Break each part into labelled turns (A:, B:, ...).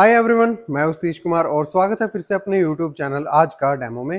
A: hi everyone मैं उसतीश कुमार और स्वागत है फिर से अपने यूट्यूब चैनल आज का डेमो में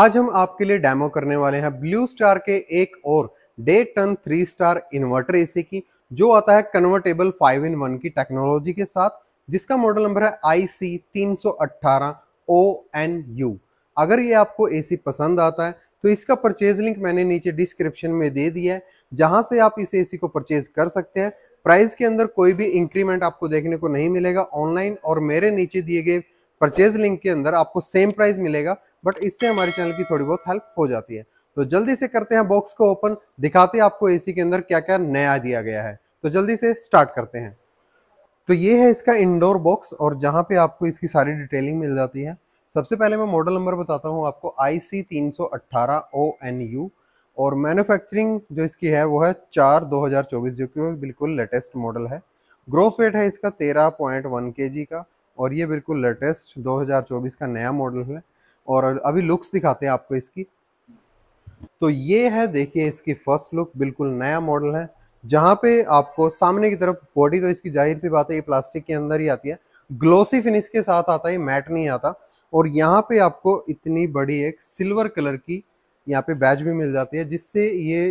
A: आज हम आपके लिए डेमो करने वाले हैं ब्लू स्टार के एक और डे ton three star inverter AC की जो आता है कन्वर्टेबल फाइव इन वन की टेक्नोलॉजी के साथ जिसका मॉडल नंबर है आई सी तीन सौ अट्ठारह ओ एन यू अगर ये आपको एसी पसंद आता है तो इसका परचेज लिंक मैंने नीचे डिस्क्रिप्शन में दे दिया है जहां से आप इस एसी को परचेज कर सकते हैं प्राइस के अंदर कोई भी इंक्रीमेंट आपको देखने को नहीं मिलेगा ऑनलाइन और मेरे नीचे दिए गए परचेज लिंक के अंदर आपको सेम प्राइस मिलेगा बट इससे हमारे चैनल की थोड़ी बहुत हेल्प हो जाती है तो जल्दी से करते हैं बॉक्स को ओपन दिखाते हैं आपको एसी के अंदर क्या क्या नया दिया गया है तो जल्दी से स्टार्ट करते हैं तो ये है इसका इंडोर बॉक्स और जहाँ पे आपको इसकी सारी डिटेलिंग मिल जाती है सबसे पहले मैं मॉडल नंबर बताता हूँ आपको आई सी तीन सौ अट्ठारह ओ एन यू और मैन्युफैक्चरिंग जो इसकी है वो है चार दो हज़ार चौबीस जो कि बिल्कुल लेटेस्ट मॉडल है ग्रोस वेट है इसका तेरह पॉइंट वन के जी का और ये बिल्कुल लेटेस्ट दो हज़ार चौबीस का नया मॉडल है और अभी लुक्स दिखाते हैं आपको इसकी तो ये है देखिए इसकी फर्स्ट लुक बिल्कुल नया मॉडल है जहाँ पे आपको सामने की तरफ बॉडी तो इसकी जाहिर सी बात है ये प्लास्टिक के अंदर ही आती है ग्लोसी फिनिश के साथ आता है मैट नहीं आता और यहाँ पे आपको इतनी बड़ी एक सिल्वर कलर की यहाँ पे बैच भी मिल जाती है जिससे ये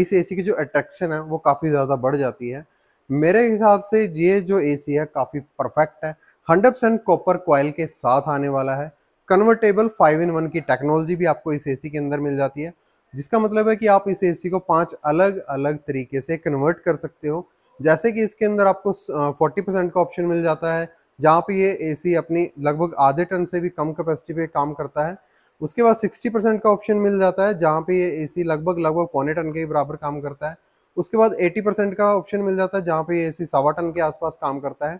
A: इस एसी की जो अट्रैक्शन है वो काफ़ी ज़्यादा बढ़ जाती है मेरे हिसाब से ये जो एसी है काफ़ी परफेक्ट है हंड्रेड परसेंट कॉपर क्वाइल के साथ आने वाला है कन्वर्टेबल फाइव इन वन की टेक्नोलॉजी भी आपको इस एसी के अंदर मिल जाती है जिसका मतलब है कि आप इस एसी को पांच अलग अलग तरीके से कन्वर्ट कर सकते हो जैसे कि इसके अंदर आपको 40 परसेंट का ऑप्शन मिल जाता है जहाँ पे ये एसी अपनी लगभग आधे टन से भी कम कैपेसिटी पे काम करता है उसके बाद 60 परसेंट का ऑप्शन मिल जाता है जहाँ पे ये एसी लगभग लगभग पौने टन के बराबर काम करता है उसके बाद एटी परसेंट का ऑप्शन मिल जाता है जहाँ पे ये ए सवा टन के आसपास काम करता है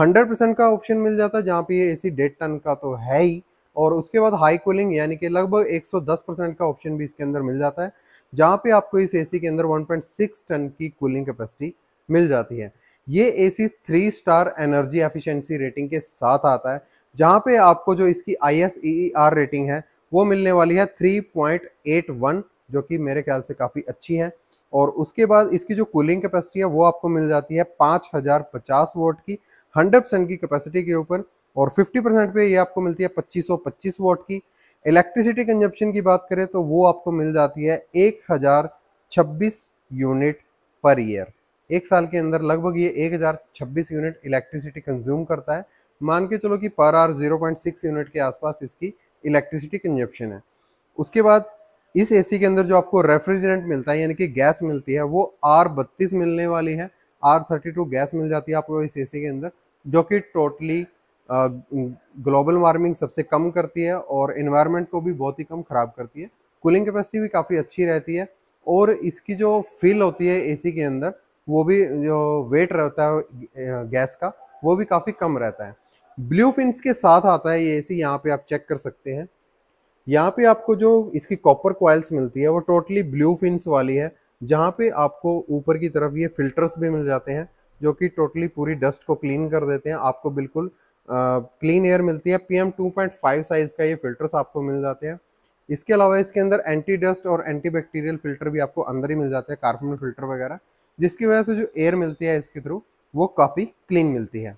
A: हंड्रेड परसेंट का ऑप्शन मिल जाता है जहाँ पे ये ए डेढ़ टन का तो है ही और उसके बाद हाई कूलिंग यानी कि लगभग 110 परसेंट का ऑप्शन भी इसके अंदर मिल जाता है जहाँ पे आपको इस एसी के अंदर 1.6 टन की कूलिंग कैपेसिटी मिल जाती है ये AC three star energy efficiency rating के साथ आता है जहाँ पे आपको जो इसकी आई एस रेटिंग है वो मिलने वाली है थ्री जो कि मेरे ख्याल से काफ़ी अच्छी है और उसके बाद इसकी जो कूलिंग कैपेसिटी है वो आपको मिल जाती है 5050 वोट की 100 परसेंट की कैपेसिटी के ऊपर और 50 परसेंट पे ये आपको मिलती है 2525 वॉट की इलेक्ट्रिसिटी कंजप्शन की बात करें तो वो आपको मिल जाती है एक हज़ार छब्बीस यूनिट पर ईयर एक साल के अंदर लगभग ये एक हज़ार छब्बीस यूनिट इलेक्ट्रिसिटी कंज्यूम करता है मान के चलो कि पर आर 0.6 यूनिट के आसपास इसकी इलेक्ट्रिसिटी कंजप्शन है उसके बाद इस एसी के अंदर जो आपको रेफ्रिजरेंट मिलता है यानी कि गैस मिलती है वो आर बत्तीस मिलने वाली है आर थर्टी टू गैस मिल जाती है आपको इस एसी के अंदर जो कि टोटली ग्लोबल वार्मिंग सबसे कम करती है और इन्वायरमेंट को भी बहुत ही कम ख़राब करती है कूलिंग कैपेसिटी भी काफ़ी अच्छी रहती है और इसकी जो फील होती है एसी के अंदर वो भी जो वेट रहता है गैस का वो भी काफ़ी कम रहता है ब्लू फिन्स के साथ आता है ये ए सी यहाँ पर आप चेक कर सकते हैं यहाँ पे आपको जो इसकी कॉपर कोयल्स मिलती है वो टोटली ब्लू फिन्स वाली है जहाँ पे आपको ऊपर की तरफ ये फिल्टर्स भी मिल जाते हैं जो कि टोटली पूरी डस्ट को क्लीन कर देते हैं आपको बिल्कुल क्लीन एयर मिलती है P M two point five size का ये फ़िल्टर्स आपको मिल जाते हैं इसके अलावा इसके अंदर एंटी डस्ट और एंटी बैक्टीरियल फ़िल्टर भी आपको अंदर ही मिल जाते हैं कार्बन फ़िल्टर वगैरह जिसकी वजह से जो एयर मिलती है इसके थ्रू वो काफ़ी क्लीन मिलती है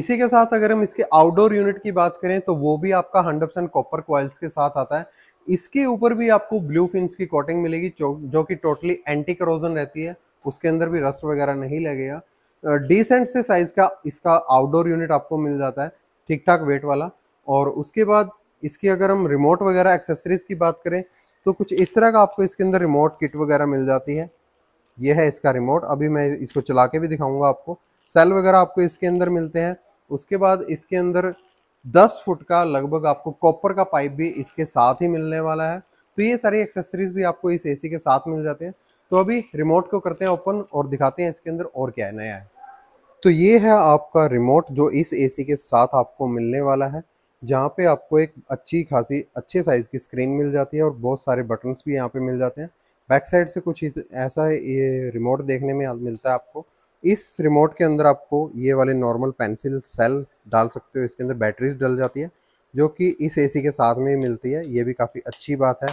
A: इसी के साथ अगर हम इसके आउटडोर यूनिट की बात करें तो वो भी आपका हंड्रेड परसेंट कॉपर क्वाइल्स के साथ आता है इसके ऊपर भी आपको ब्लू फिंस की कोटिंग मिलेगी जो कि टोटली एंटी करोजन रहती है उसके अंदर भी रस्ट वगैरह नहीं लगेगा डिसेंट से साइज का इसका आउटडोर यूनिट आपको मिल जाता है ठीक ठाक वेट वाला और उसके बाद इसकी अगर हम रिमोट वगैरह एक्सेसरीज की बात करें तो कुछ इस तरह का आपको इसके अंदर रिमोट किट वगैरह मिल जाती है यह है इसका रिमोट अभी मैं इसको चला के भी दिखाऊंगा आपको सेल वगैरह आपको इसके अंदर मिलते हैं उसके बाद इसके अंदर 10 फुट का लगभग आपको कॉपर का पाइप भी इसके साथ ही मिलने वाला है तो ये सारी एक्सेसरीज भी आपको इस एसी के साथ मिल जाते हैं तो अभी रिमोट को करते हैं ओपन और दिखाते हैं इसके अंदर और क्या है नया है तो ये है आपका रिमोट जो इस एसी के साथ आपको मिलने वाला है जहाँ पे आपको एक अच्छी खासी अच्छे साइज़ की स्क्रीन मिल जाती है और बहुत सारे बटन्स भी यहाँ पे मिल जाते हैं बैक साइड से कुछ ऐसा ये रिमोट देखने में मिलता है आपको इस रिमोट के अंदर आपको ये वाले नॉर्मल पेंसिल सेल डाल सकते हो इसके अंदर बैटरीज डल जाती है जो कि इस एसी के साथ में ही मिलती है ये भी काफ़ी अच्छी बात है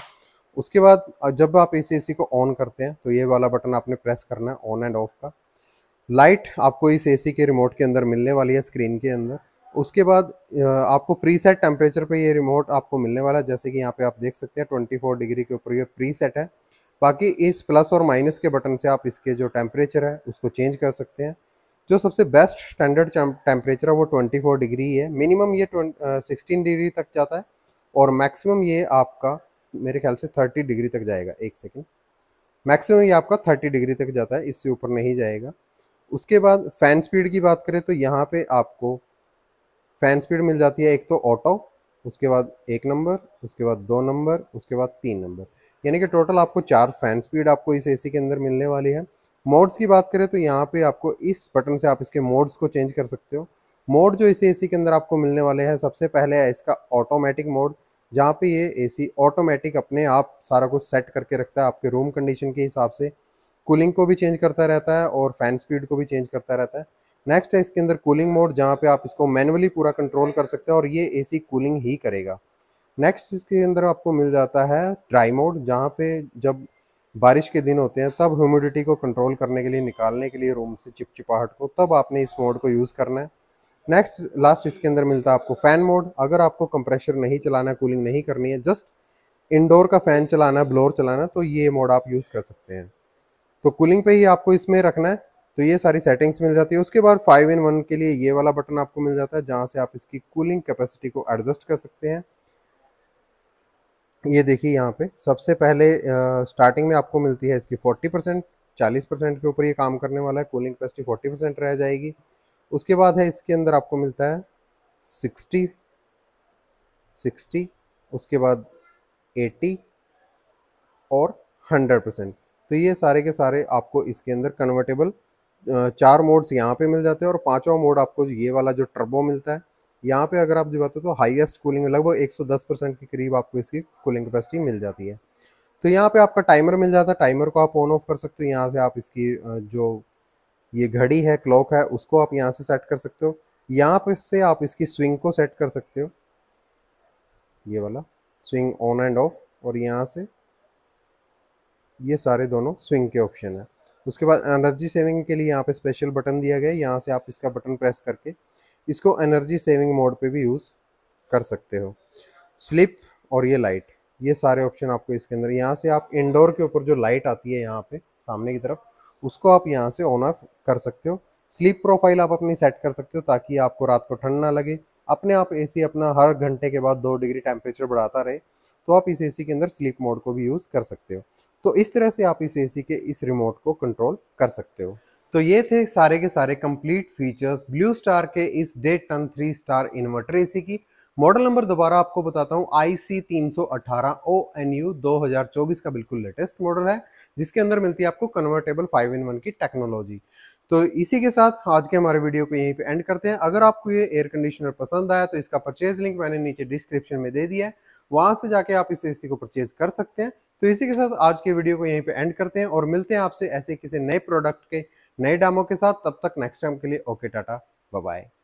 A: उसके बाद जब आप ए सी को ऑन करते हैं तो ये वाला बटन आपने प्रेस करना है ऑन एंड ऑफ का लाइट आपको इस ए के रिमोट के अंदर मिलने वाली है स्क्रीन के अंदर उसके बाद आपको प्री सेट टेम्परेचर पर ये रिमोट आपको मिलने वाला है जैसे कि यहाँ पे आप देख सकते हैं 24 डिग्री के ऊपर ये प्री सेट है बाकी इस प्लस और माइनस के बटन से आप इसके जो टेम्परेचर है उसको चेंज कर सकते हैं जो सबसे बेस्ट स्टैंडर्ड टेम्परेचर है वो 24 डिग्री है मिनिमम ये सिक्सटीन डिग्री तक जाता है और मैक्सिमम ये आपका मेरे ख्याल से थर्टी डिग्री तक जाएगा एक सेकेंड मैक्सिमम ये आपका थर्टी डिग्री तक जाता है इससे ऊपर नहीं जाएगा उसके बाद फ़ैन स्पीड की बात करें तो यहाँ पे आपको फ़ैन स्पीड मिल जाती है एक तो ऑटो उसके बाद एक नंबर उसके बाद दो नंबर उसके बाद तीन नंबर यानी कि टोटल आपको चार फ़ैन स्पीड आपको इस एसी के अंदर मिलने वाली है मोड्स की बात करें तो यहाँ पे आपको इस बटन से आप इसके मोड्स को चेंज कर सकते हो मोड जो इस एसी के अंदर आपको मिलने वाले हैं सबसे पहले है इसका ऑटोमेटिक मोड जहाँ पे ये एसी ऑटोमेटिक अपने आप सारा कुछ सेट करके रखता है आपके रूम कंडीशन के हिसाब से कूलिंग को भी चेंज करता रहता है और फैन स्पीड को भी चेंज करता रहता है नेक्स्ट है इसके अंदर कूलिंग मोड जहाँ पे आप इसको मैनुअली पूरा कंट्रोल कर सकते हैं और ये एसी कूलिंग ही करेगा नेक्स्ट इसके अंदर आपको मिल जाता है ड्राई मोड जहाँ पे जब बारिश के दिन होते हैं तब ह्यूमिडिटी को कंट्रोल करने के लिए निकालने के लिए रूम से चिपचिपाहट को तब आपने इस मोड को यूज़ करना है नेक्स्ट लास्ट इसके अंदर मिलता है आपको फ़ैन मोड अगर आपको कंप्रेशर नहीं चलाना कूलिंग नहीं करनी है जस्ट इंडोर का फ़ैन चलाना ब्लोर चलाना तो ये मोड आप यूज़ कर सकते हैं तो कूलिंग पे ही आपको इसमें रखना है तो ये सारी सेटिंग्स मिल जाती है उसके बाद फाइव इन वन के लिए ये वाला बटन आपको मिल जाता है जहाँ से आप इसकी कूलिंग कैपेसिटी को एडजस्ट कर सकते हैं ये देखिए यहाँ पे सबसे पहले आ, स्टार्टिंग में आपको मिलती है इसकी 40 परसेंट चालीस परसेंट के ऊपर ये काम करने वाला है कूलिंग कैपेसिटी 40 परसेंट रह जाएगी उसके बाद है इसके अंदर आपको मिलता है सिक्सटी सिक्सटी उसके बाद एटी और हंड्रेड परसेंट तो ये सारे के सारे आपको इसके अंदर कन्वर्टेबल चार मोड्स यहाँ पे मिल जाते हैं और पांचवा मोड आपको ये वाला जो टर्बो मिलता है यहाँ पे अगर आप जो बात हो तो हाईएस्ट कूलिंग लगभग 110 परसेंट के करीब आपको इसकी कूलिंग कैपेसिटी मिल जाती है तो यहाँ पे आपका टाइमर मिल जाता है टाइमर को आप ऑन ऑफ कर सकते हो यहाँ से आप इसकी जो ये घड़ी है क्लॉक है उसको आप यहाँ से सेट कर सकते हो यहाँ पर से आप इसकी स्विंग को सेट कर सकते हो ये वाला स्विंग ऑन एंड ऑफ और यहाँ से ये सारे दोनों स्विंग के ऑप्शन है उसके बाद एनर्जी सेविंग के लिए यहाँ पे स्पेशल बटन दिया गया है यहाँ से आप इसका बटन प्रेस करके इसको एनर्जी सेविंग मोड पे भी यूज़ कर सकते हो स्लिप और ये लाइट ये सारे ऑप्शन आपको इसके अंदर यहाँ से आप इंडोर के ऊपर जो लाइट आती है यहाँ पे सामने की तरफ उसको आप यहाँ से ऑन ऑफ कर सकते हो स्लीप प्रोफाइल आप अपनी सेट कर सकते हो ताकि आपको रात को ठंड ना लगे अपने आप एसी अपना हर घंटे के बाद दो डिग्री टेम्परेचर बढ़ाता रहे तो आप इस एसी के अंदर स्लीप मोड को भी यूज़ कर सकते हो तो इस तरह से आप इस एसी के इस रिमोट को कंट्रोल कर सकते हो तो ये थे सारे के सारे कंप्लीट फीचर्स ब्लू स्टार के इस डेट ton three star inverter AC की मॉडल नंबर दोबारा आपको बताता हूँ आई सी तीन सौ ओ एन यू दो हजार चौबीस का बिल्कुल लेटेस्ट मॉडल है जिसके अंदर मिलती है आपको कन्वर्टेबल फाइव इन वन की टेक्नोलॉजी तो इसी के साथ आज के हमारे वीडियो को यहीं पे एंड करते हैं अगर आपको ये एयर कंडीशनर पसंद आया तो इसका परचेज लिंक मैंने नीचे डिस्क्रिप्शन में दे दिया है वहाँ से जाके आप इस एसी को परचेज कर सकते हैं तो इसी के साथ आज के वीडियो को यहीं पे एंड करते हैं और मिलते हैं आपसे ऐसे किसी नए प्रोडक्ट के नए डामों के साथ तब तक नेक्स्ट टाइम के लिए ओके टाटा बाय